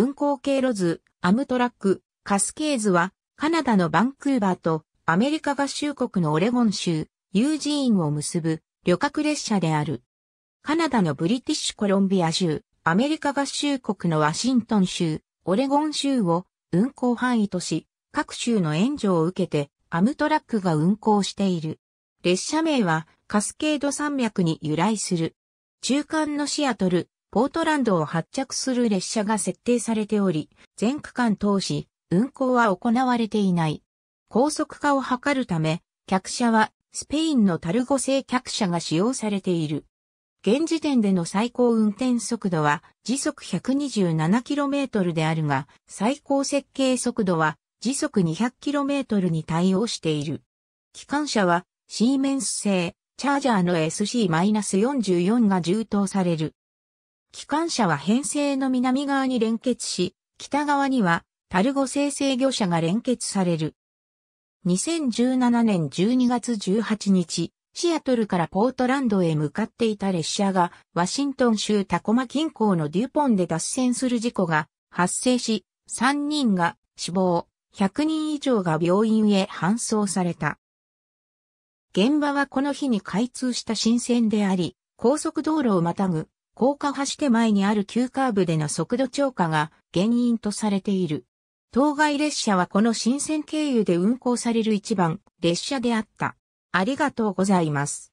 運行経路図、アムトラック、カスケーズは、カナダのバンクーバーとアメリカ合衆国のオレゴン州、ユージーンを結ぶ旅客列車である。カナダのブリティッシュコロンビア州、アメリカ合衆国のワシントン州、オレゴン州を運行範囲とし、各州の援助を受けてアムトラックが運行している。列車名はカスケード山脈に由来する。中間のシアトル、ポートランドを発着する列車が設定されており、全区間通し、運行は行われていない。高速化を図るため、客車はスペインのタルゴ製客車が使用されている。現時点での最高運転速度は時速 127km であるが、最高設計速度は時速 200km に対応している。機関車はシーメンス製チャージャーの SC-44 が充当される。機関車は編成の南側に連結し、北側にはタルゴ生成業者が連結される。2017年12月18日、シアトルからポートランドへ向かっていた列車が、ワシントン州タコマ近郊のデュポンで脱線する事故が発生し、3人が死亡、100人以上が病院へ搬送された。現場はこの日に開通した新線であり、高速道路をまたぐ高架橋手前にある急カーブでの速度超過が原因とされている。当該列車はこの新線経由で運行される一番列車であった。ありがとうございます。